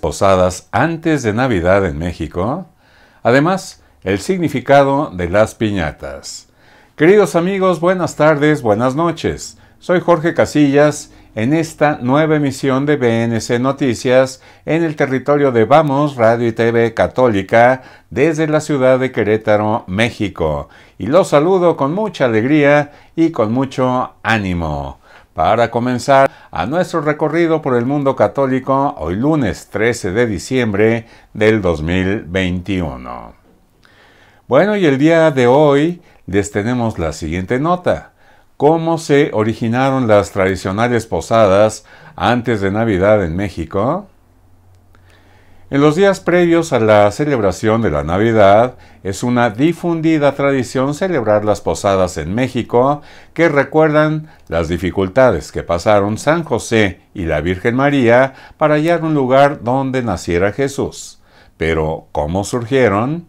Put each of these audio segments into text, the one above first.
posadas antes de Navidad en México. Además, el significado de las piñatas. Queridos amigos, buenas tardes, buenas noches. Soy Jorge Casillas en esta nueva emisión de BNC Noticias en el territorio de Vamos Radio y TV Católica desde la ciudad de Querétaro, México. Y los saludo con mucha alegría y con mucho ánimo. Para comenzar, a nuestro recorrido por el mundo católico hoy lunes 13 de diciembre del 2021. Bueno, y el día de hoy les tenemos la siguiente nota. ¿Cómo se originaron las tradicionales posadas antes de Navidad en México? En los días previos a la celebración de la Navidad, es una difundida tradición celebrar las posadas en México que recuerdan las dificultades que pasaron San José y la Virgen María para hallar un lugar donde naciera Jesús. Pero, ¿cómo surgieron?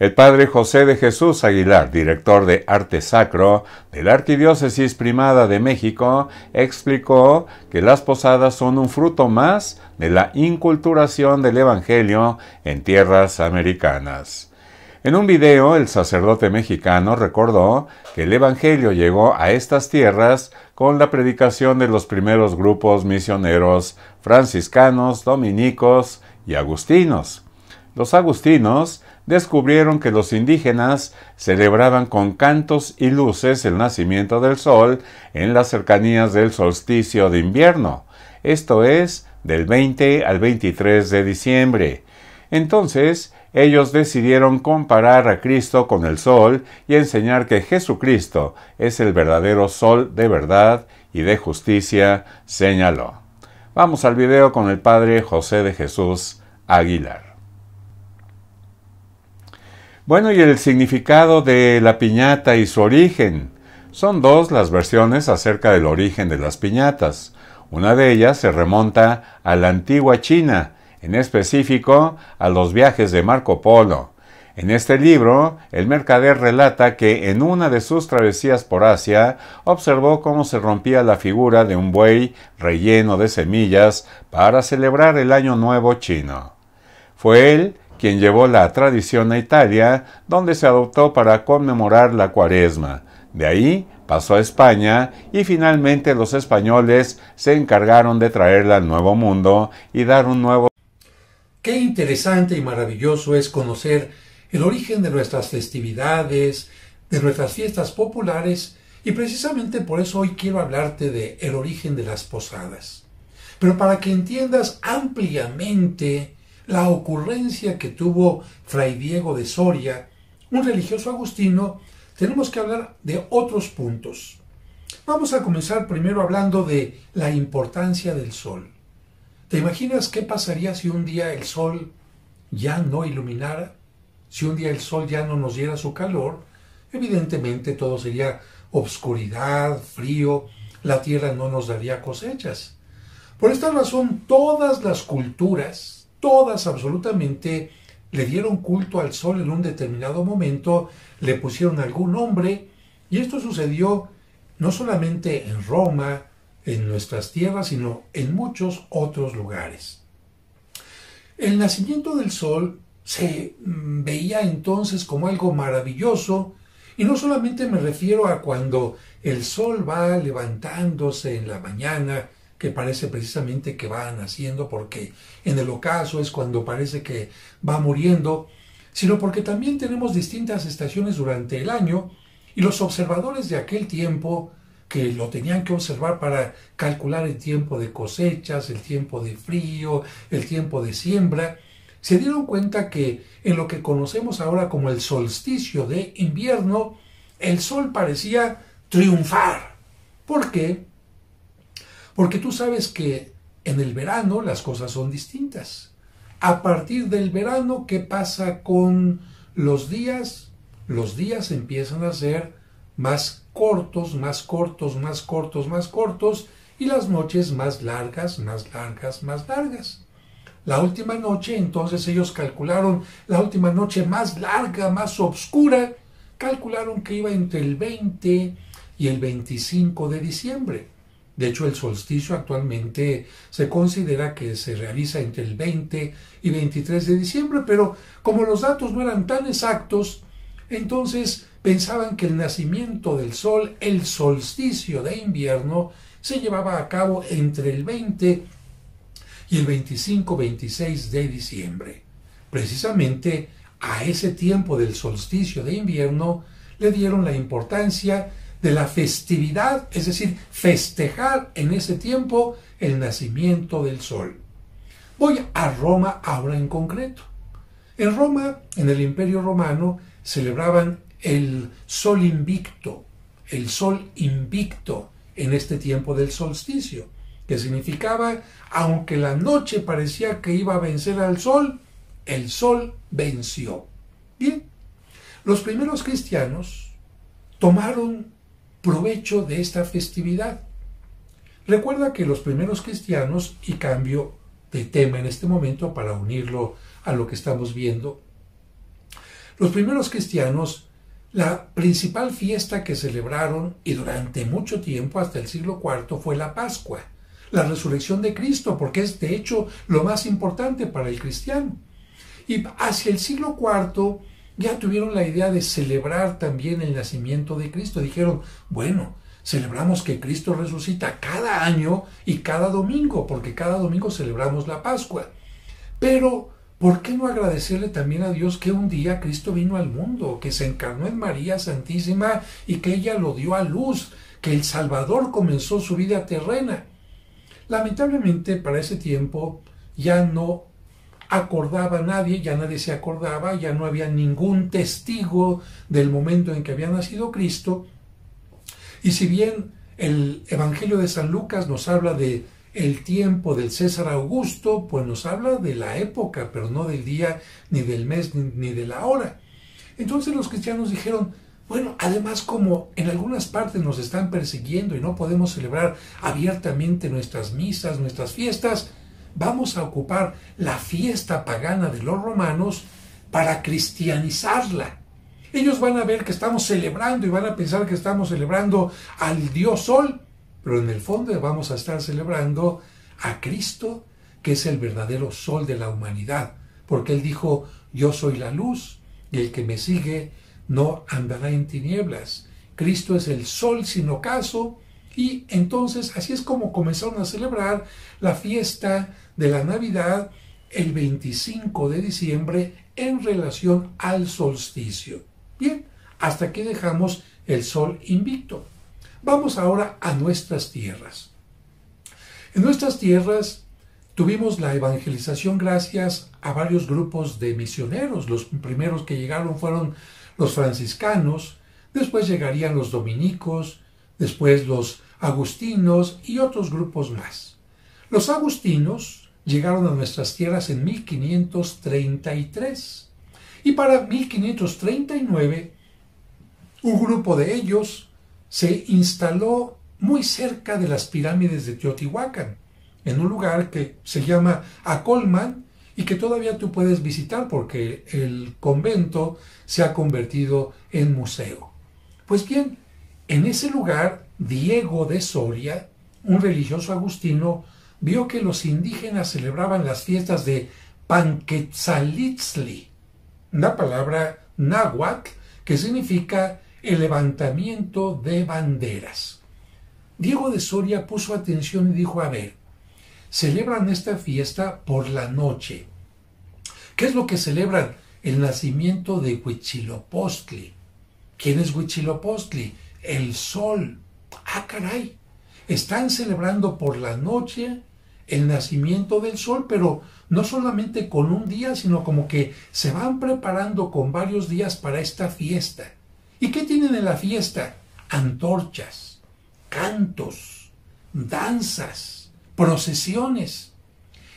El padre José de Jesús Aguilar, director de arte sacro de la Arquidiócesis Primada de México, explicó que las posadas son un fruto más de la inculturación del Evangelio en tierras americanas. En un video, el sacerdote mexicano recordó que el Evangelio llegó a estas tierras con la predicación de los primeros grupos misioneros franciscanos, dominicos y agustinos. Los agustinos descubrieron que los indígenas celebraban con cantos y luces el nacimiento del sol en las cercanías del solsticio de invierno, esto es, del 20 al 23 de diciembre. Entonces, ellos decidieron comparar a Cristo con el sol y enseñar que Jesucristo es el verdadero sol de verdad y de justicia, señaló. Vamos al video con el Padre José de Jesús Aguilar. Bueno, y el significado de la piñata y su origen. Son dos las versiones acerca del origen de las piñatas. Una de ellas se remonta a la antigua China, en específico a los viajes de Marco Polo. En este libro, el mercader relata que en una de sus travesías por Asia observó cómo se rompía la figura de un buey relleno de semillas para celebrar el Año Nuevo chino. Fue él quien llevó la tradición a Italia, donde se adoptó para conmemorar la cuaresma. De ahí pasó a España y finalmente los españoles se encargaron de traerla al Nuevo Mundo y dar un nuevo... Qué interesante y maravilloso es conocer el origen de nuestras festividades, de nuestras fiestas populares, y precisamente por eso hoy quiero hablarte de el origen de las posadas. Pero para que entiendas ampliamente la ocurrencia que tuvo Fray Diego de Soria, un religioso agustino, tenemos que hablar de otros puntos. Vamos a comenzar primero hablando de la importancia del sol. ¿Te imaginas qué pasaría si un día el sol ya no iluminara? Si un día el sol ya no nos diera su calor, evidentemente todo sería obscuridad, frío, la tierra no nos daría cosechas. Por esta razón, todas las culturas, todas absolutamente le dieron culto al sol en un determinado momento, le pusieron algún nombre, y esto sucedió no solamente en Roma, en nuestras tierras, sino en muchos otros lugares. El nacimiento del sol se mm, veía entonces como algo maravilloso, y no solamente me refiero a cuando el sol va levantándose en la mañana que parece precisamente que va naciendo, porque en el ocaso es cuando parece que va muriendo, sino porque también tenemos distintas estaciones durante el año y los observadores de aquel tiempo que lo tenían que observar para calcular el tiempo de cosechas, el tiempo de frío, el tiempo de siembra, se dieron cuenta que en lo que conocemos ahora como el solsticio de invierno, el sol parecía triunfar. ¿Por qué? Porque tú sabes que en el verano las cosas son distintas. A partir del verano, ¿qué pasa con los días? Los días empiezan a ser más cortos, más cortos, más cortos, más cortos, y las noches más largas, más largas, más largas. La última noche, entonces ellos calcularon, la última noche más larga, más oscura, calcularon que iba entre el 20 y el 25 de diciembre. De hecho, el solsticio actualmente se considera que se realiza entre el 20 y 23 de diciembre, pero como los datos no eran tan exactos, entonces pensaban que el nacimiento del sol, el solsticio de invierno, se llevaba a cabo entre el 20 y el 25-26 de diciembre. Precisamente a ese tiempo del solsticio de invierno le dieron la importancia de la festividad, es decir, festejar en ese tiempo el nacimiento del sol. Voy a Roma ahora en concreto. En Roma, en el Imperio Romano, celebraban el sol invicto, el sol invicto en este tiempo del solsticio, que significaba, aunque la noche parecía que iba a vencer al sol, el sol venció. Bien, los primeros cristianos tomaron provecho de esta festividad. Recuerda que los primeros cristianos, y cambio de tema en este momento para unirlo a lo que estamos viendo, los primeros cristianos, la principal fiesta que celebraron y durante mucho tiempo, hasta el siglo IV, fue la Pascua, la resurrección de Cristo, porque es de hecho lo más importante para el cristiano. Y hacia el siglo IV, ya tuvieron la idea de celebrar también el nacimiento de Cristo. Dijeron, bueno, celebramos que Cristo resucita cada año y cada domingo, porque cada domingo celebramos la Pascua. Pero, ¿por qué no agradecerle también a Dios que un día Cristo vino al mundo, que se encarnó en María Santísima y que ella lo dio a luz, que el Salvador comenzó su vida terrena? Lamentablemente, para ese tiempo ya no acordaba a nadie, ya nadie se acordaba, ya no había ningún testigo del momento en que había nacido Cristo. Y si bien el Evangelio de San Lucas nos habla de el tiempo del César Augusto, pues nos habla de la época, pero no del día, ni del mes, ni de la hora. Entonces los cristianos dijeron, bueno, además como en algunas partes nos están persiguiendo y no podemos celebrar abiertamente nuestras misas, nuestras fiestas, vamos a ocupar la fiesta pagana de los romanos para cristianizarla. Ellos van a ver que estamos celebrando y van a pensar que estamos celebrando al Dios Sol, pero en el fondo vamos a estar celebrando a Cristo, que es el verdadero Sol de la humanidad, porque Él dijo, yo soy la luz y el que me sigue no andará en tinieblas. Cristo es el Sol sin ocaso y entonces así es como comenzaron a celebrar la fiesta de la Navidad el 25 de diciembre en relación al solsticio. Bien, hasta aquí dejamos el sol invicto. Vamos ahora a nuestras tierras. En nuestras tierras tuvimos la evangelización gracias a varios grupos de misioneros. Los primeros que llegaron fueron los franciscanos, después llegarían los dominicos, después los agustinos y otros grupos más. Los agustinos llegaron a nuestras tierras en 1533 y para 1539 un grupo de ellos se instaló muy cerca de las pirámides de Teotihuacán, en un lugar que se llama Acolman y que todavía tú puedes visitar porque el convento se ha convertido en museo. Pues bien, en ese lugar Diego de Soria, un religioso agustino, vio que los indígenas celebraban las fiestas de Panquetzalitzli, una palabra náhuatl que significa el levantamiento de banderas. Diego de Soria puso atención y dijo, a ver, celebran esta fiesta por la noche. ¿Qué es lo que celebran? El nacimiento de Huitzilopochtli. ¿Quién es Huitzilopochtli? El sol ah, caray, están celebrando por la noche el nacimiento del sol, pero no solamente con un día, sino como que se van preparando con varios días para esta fiesta. ¿Y qué tienen en la fiesta? Antorchas, cantos, danzas, procesiones.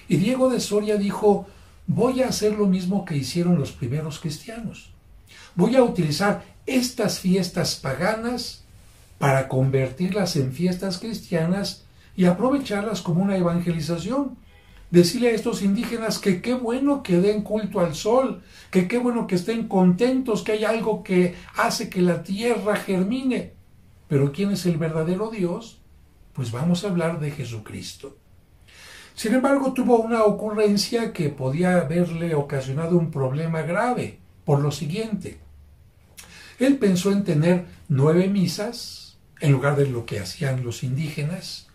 Y Diego de Soria dijo, voy a hacer lo mismo que hicieron los primeros cristianos. Voy a utilizar estas fiestas paganas para convertirlas en fiestas cristianas y aprovecharlas como una evangelización. Decirle a estos indígenas que qué bueno que den culto al sol, que qué bueno que estén contentos, que hay algo que hace que la tierra germine. Pero ¿quién es el verdadero Dios? Pues vamos a hablar de Jesucristo. Sin embargo, tuvo una ocurrencia que podía haberle ocasionado un problema grave, por lo siguiente. Él pensó en tener nueve misas, en lugar de lo que hacían los indígenas,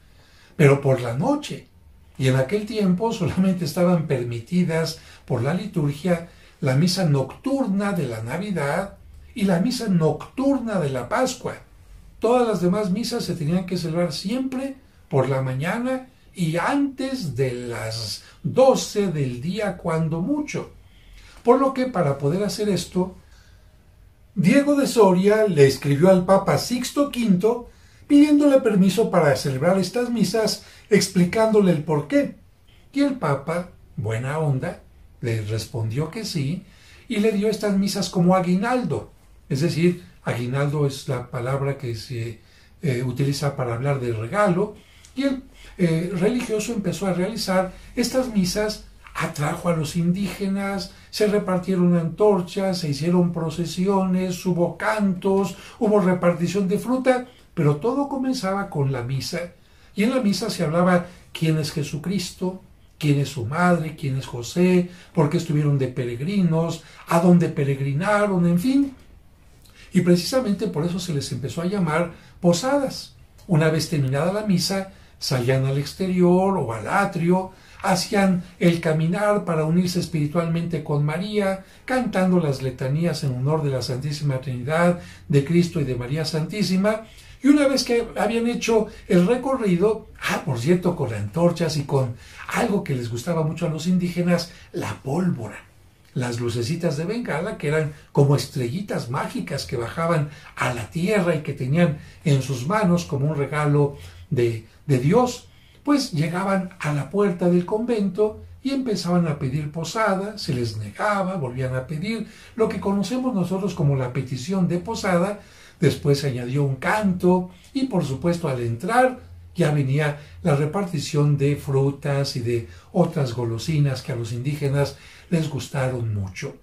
pero por la noche. Y en aquel tiempo solamente estaban permitidas por la liturgia la misa nocturna de la Navidad y la misa nocturna de la Pascua. Todas las demás misas se tenían que celebrar siempre por la mañana y antes de las doce del día cuando mucho. Por lo que para poder hacer esto, Diego de Soria le escribió al Papa Sixto V pidiéndole permiso para celebrar estas misas, explicándole el por qué. Y el Papa, buena onda, le respondió que sí y le dio estas misas como aguinaldo. Es decir, aguinaldo es la palabra que se eh, utiliza para hablar de regalo y el eh, religioso empezó a realizar estas misas atrajo a los indígenas, se repartieron antorchas, se hicieron procesiones, hubo cantos, hubo repartición de fruta, pero todo comenzaba con la misa. Y en la misa se hablaba quién es Jesucristo, quién es su madre, quién es José, por qué estuvieron de peregrinos, a dónde peregrinaron, en fin. Y precisamente por eso se les empezó a llamar posadas. Una vez terminada la misa, salían al exterior o al atrio, hacían el caminar para unirse espiritualmente con María, cantando las letanías en honor de la Santísima Trinidad, de Cristo y de María Santísima. Y una vez que habían hecho el recorrido, ah, por cierto, con antorchas y con algo que les gustaba mucho a los indígenas, la pólvora las lucecitas de Bengala, que eran como estrellitas mágicas que bajaban a la tierra y que tenían en sus manos como un regalo de, de Dios pues llegaban a la puerta del convento y empezaban a pedir posada, se les negaba, volvían a pedir lo que conocemos nosotros como la petición de posada, después se añadió un canto y por supuesto al entrar ya venía la repartición de frutas y de otras golosinas que a los indígenas les gustaron mucho.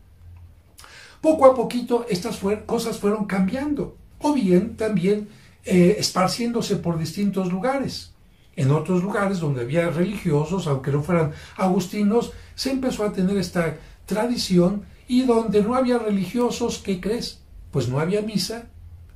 Poco a poquito estas cosas fueron cambiando o bien también eh, esparciéndose por distintos lugares. En otros lugares donde había religiosos, aunque no fueran agustinos, se empezó a tener esta tradición y donde no había religiosos, ¿qué crees? Pues no había misa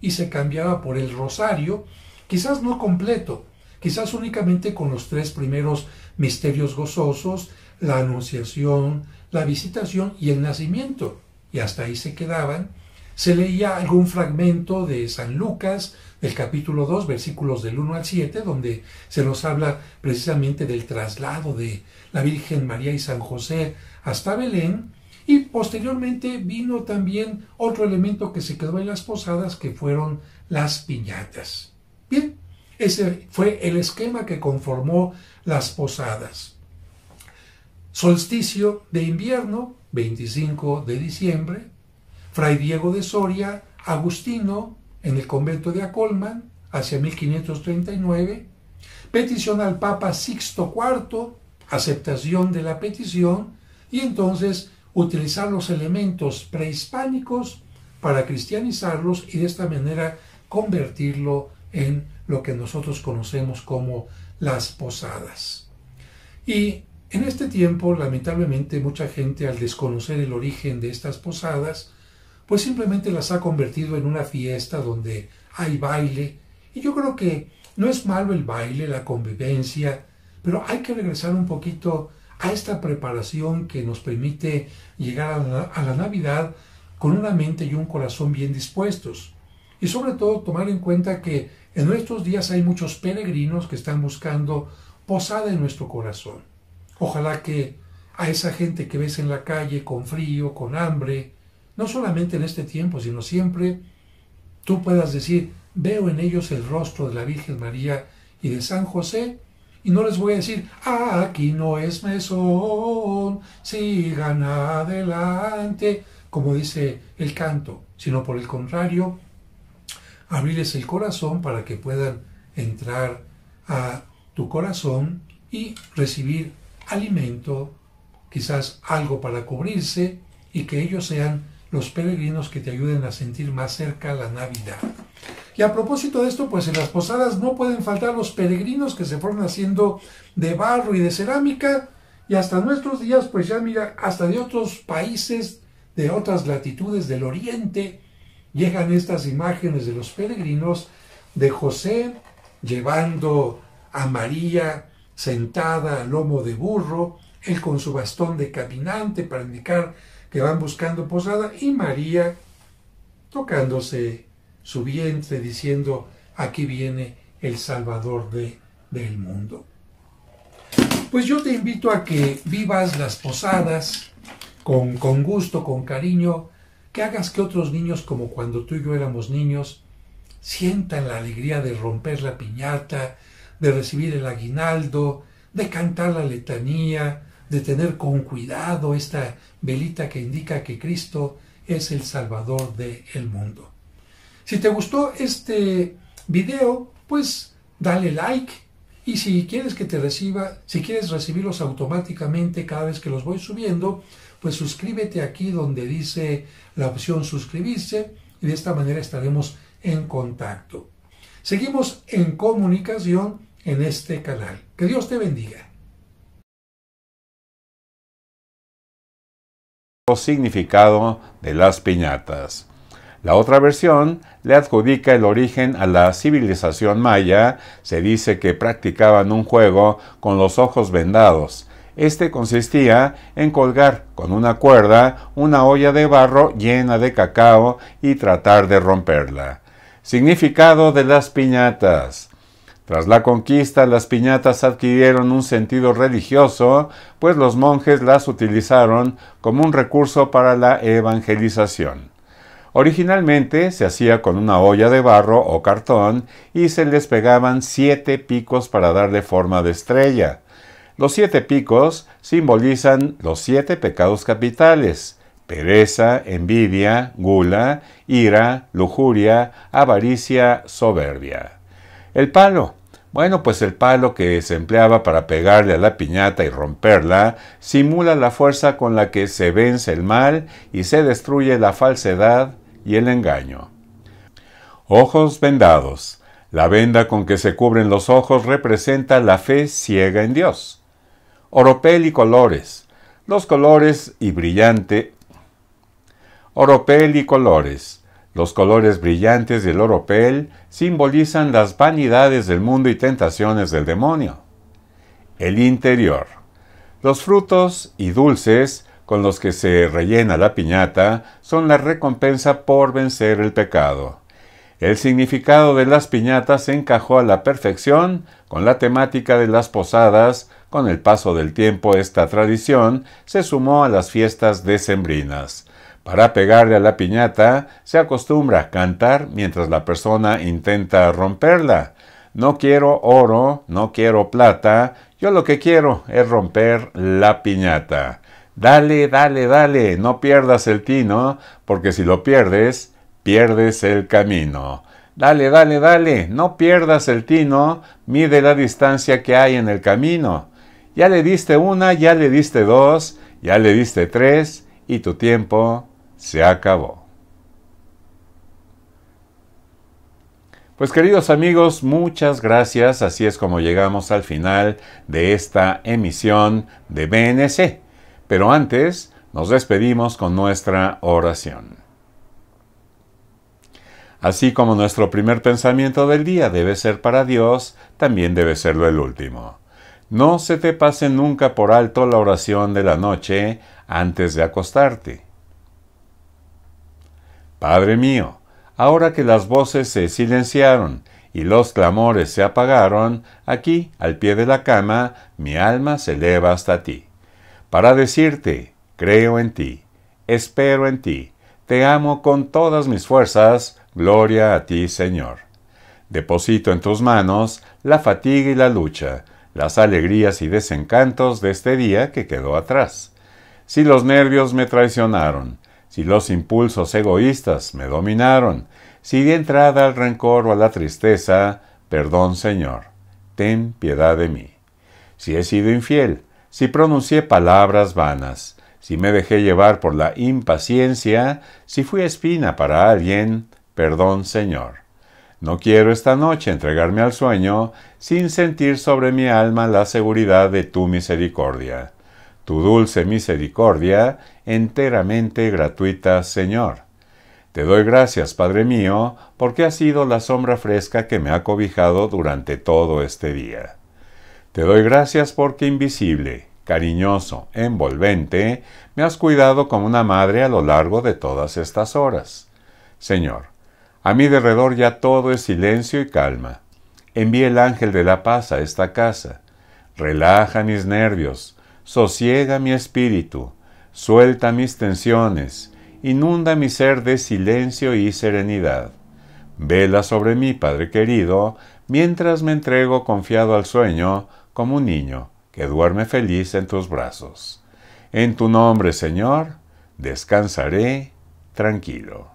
y se cambiaba por el rosario, quizás no completo, quizás únicamente con los tres primeros misterios gozosos, la anunciación, la visitación y el nacimiento. Y hasta ahí se quedaban. Se leía algún fragmento de San Lucas, el capítulo 2, versículos del 1 al 7, donde se nos habla precisamente del traslado de la Virgen María y San José hasta Belén. Y posteriormente vino también otro elemento que se quedó en las posadas, que fueron las piñatas. Bien, ese fue el esquema que conformó las posadas. Solsticio de invierno, 25 de diciembre. Fray Diego de Soria, Agustino, en el convento de Acolman hacia 1539, petición al Papa Sixto IV, aceptación de la petición y entonces utilizar los elementos prehispánicos para cristianizarlos y de esta manera convertirlo en lo que nosotros conocemos como las posadas. Y en este tiempo, lamentablemente, mucha gente al desconocer el origen de estas posadas, pues simplemente las ha convertido en una fiesta donde hay baile. Y yo creo que no es malo el baile, la convivencia, pero hay que regresar un poquito a esta preparación que nos permite llegar a la, Navidad con una mente y un corazón bien dispuestos. Y sobre todo tomar en cuenta que en estos días hay muchos peregrinos que están buscando posada en nuestro corazón. Ojalá que a esa gente que ves en la calle con frío, con hambre, no solamente en este tiempo, sino siempre tú puedas decir, veo en ellos el rostro de la Virgen María y de San José, y no les voy a decir, ah, aquí no es mesón, sigan adelante, como dice el canto, sino por el contrario, abrirles el corazón para que puedan entrar a tu corazón y recibir alimento, quizás algo para cubrirse y que ellos sean los peregrinos que te ayuden a sentir más cerca la Navidad. Y a propósito de esto, pues en las posadas no pueden faltar los peregrinos que se fueron haciendo de barro y de cerámica y hasta nuestros días, pues ya mira, hasta de otros países, de otras latitudes del oriente, llegan estas imágenes de los peregrinos de José llevando a María sentada al lomo de burro, él con su bastón de caminante para indicar que van buscando posada y María tocándose su vientre diciendo, aquí viene el Salvador de, del mundo. Pues yo te invito a que vivas las posadas con, con gusto, con cariño, que hagas que otros niños, como cuando tú y yo éramos niños, sientan la alegría de romper la piñata, de recibir el aguinaldo, de cantar la letanía, de tener con cuidado esta velita que indica que Cristo es el Salvador del el mundo. Si te gustó este video, pues dale like y si quieres que te reciba, si quieres recibirlos automáticamente cada vez que los voy subiendo, pues suscríbete aquí donde dice la opción suscribirse y de esta manera estaremos en contacto. Seguimos en comunicación en este canal. Que Dios te bendiga. significado de las piñatas. La otra versión le adjudica el origen a la civilización maya, se dice que practicaban un juego con los ojos vendados. Este consistía en colgar con una cuerda una olla de barro llena de cacao y tratar de romperla. Significado de las piñatas. Tras la conquista, las piñatas adquirieron un sentido religioso, pues los monjes las utilizaron como un recurso para la evangelización. Originalmente se hacía con una olla de barro o cartón y se les pegaban siete picos para darle forma de estrella. Los siete picos simbolizan los siete pecados capitales pereza, envidia, gula, ira, lujuria, avaricia, soberbia. El palo bueno, pues el palo que se empleaba para pegarle a la piñata y romperla simula la fuerza con la que se vence el mal y se destruye la falsedad y el engaño. Ojos vendados. La venda con que se cubren los ojos representa la fe ciega en Dios. Oropel y colores. Los colores y brillante. Oropel y colores. Los colores brillantes del oropel simbolizan las vanidades del mundo y tentaciones del demonio. El interior. Los frutos y dulces con los que se rellena la piñata son la recompensa por vencer el pecado. El significado de las piñatas se encajó a la perfección con la temática de las posadas. Con el paso del tiempo esta tradición se sumó a las fiestas decembrinas. Para pegarle a la piñata, se acostumbra a cantar mientras la persona intenta romperla. No quiero oro, no quiero plata, yo lo que quiero es romper la piñata. Dale, dale, dale, no pierdas el tino, porque si lo pierdes, pierdes el camino. Dale, dale, dale, no pierdas el tino, mide la distancia que hay en el camino. Ya le diste una, ya le diste dos, ya le diste tres, y tu tiempo se acabó. Pues queridos amigos, muchas gracias. Así es como llegamos al final de esta emisión de BNC. Pero antes nos despedimos con nuestra oración. Así como nuestro primer pensamiento del día debe ser para Dios, también debe serlo el último. No se te pase nunca por alto la oración de la noche antes de acostarte. Padre mío, ahora que las voces se silenciaron y los clamores se apagaron, aquí, al pie de la cama, mi alma se eleva hasta ti, para decirte, creo en ti, espero en ti, te amo con todas mis fuerzas, gloria a ti, Señor. Deposito en tus manos la fatiga y la lucha, las alegrías y desencantos de este día que quedó atrás. Si los nervios me traicionaron, si los impulsos egoístas me dominaron, si di entrada al rencor o a la tristeza, perdón Señor, ten piedad de mí. Si he sido infiel, si pronuncié palabras vanas, si me dejé llevar por la impaciencia, si fui espina para alguien, perdón Señor. No quiero esta noche entregarme al sueño sin sentir sobre mi alma la seguridad de tu misericordia. Tu dulce misericordia enteramente gratuita, Señor. Te doy gracias, Padre mío, porque has sido la sombra fresca que me ha cobijado durante todo este día. Te doy gracias porque invisible, cariñoso, envolvente, me has cuidado como una madre a lo largo de todas estas horas. Señor, a mi derredor ya todo es silencio y calma. Envíe el ángel de la paz a esta casa. Relaja mis nervios, sosiega mi espíritu, Suelta mis tensiones, inunda mi ser de silencio y serenidad. Vela sobre mí, Padre querido, mientras me entrego confiado al sueño, como un niño que duerme feliz en tus brazos. En tu nombre, Señor, descansaré tranquilo.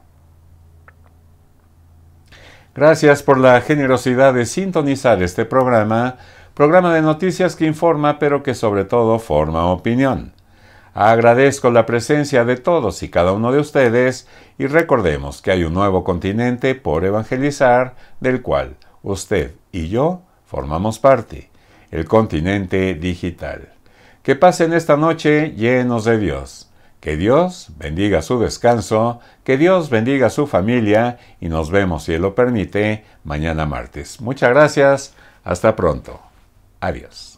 Gracias por la generosidad de sintonizar este programa, programa de noticias que informa pero que sobre todo forma opinión. Agradezco la presencia de todos y cada uno de ustedes y recordemos que hay un nuevo continente por evangelizar del cual usted y yo formamos parte, el continente digital. Que pasen esta noche llenos de Dios. Que Dios bendiga su descanso, que Dios bendiga su familia y nos vemos, si Él lo permite, mañana martes. Muchas gracias, hasta pronto. Adiós.